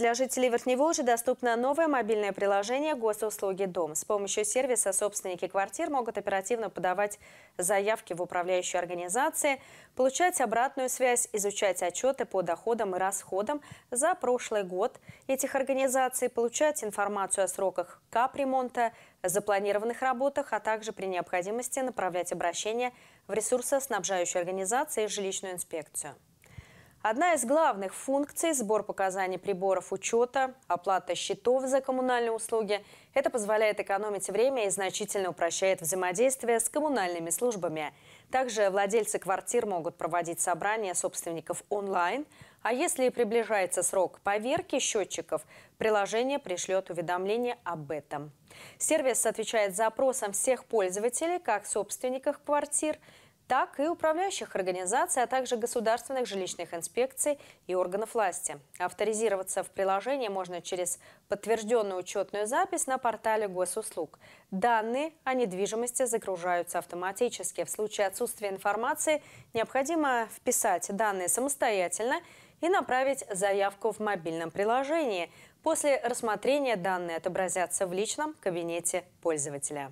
Для жителей Верхневолжья доступно новое мобильное приложение «Госуслуги Дом». С помощью сервиса собственники квартир могут оперативно подавать заявки в управляющие организации, получать обратную связь, изучать отчеты по доходам и расходам за прошлый год этих организаций, получать информацию о сроках капремонта, запланированных работах, а также при необходимости направлять обращение в ресурсоснабжающую организацию и жилищную инспекцию. Одна из главных функций – сбор показаний приборов учета, оплата счетов за коммунальные услуги. Это позволяет экономить время и значительно упрощает взаимодействие с коммунальными службами. Также владельцы квартир могут проводить собрания собственников онлайн, а если приближается срок поверки счетчиков, приложение пришлет уведомление об этом. Сервис отвечает запросам всех пользователей, как собственников квартир – так и управляющих организаций, а также государственных жилищных инспекций и органов власти. Авторизироваться в приложении можно через подтвержденную учетную запись на портале госуслуг. Данные о недвижимости загружаются автоматически. В случае отсутствия информации необходимо вписать данные самостоятельно и направить заявку в мобильном приложении. После рассмотрения данные отобразятся в личном кабинете пользователя.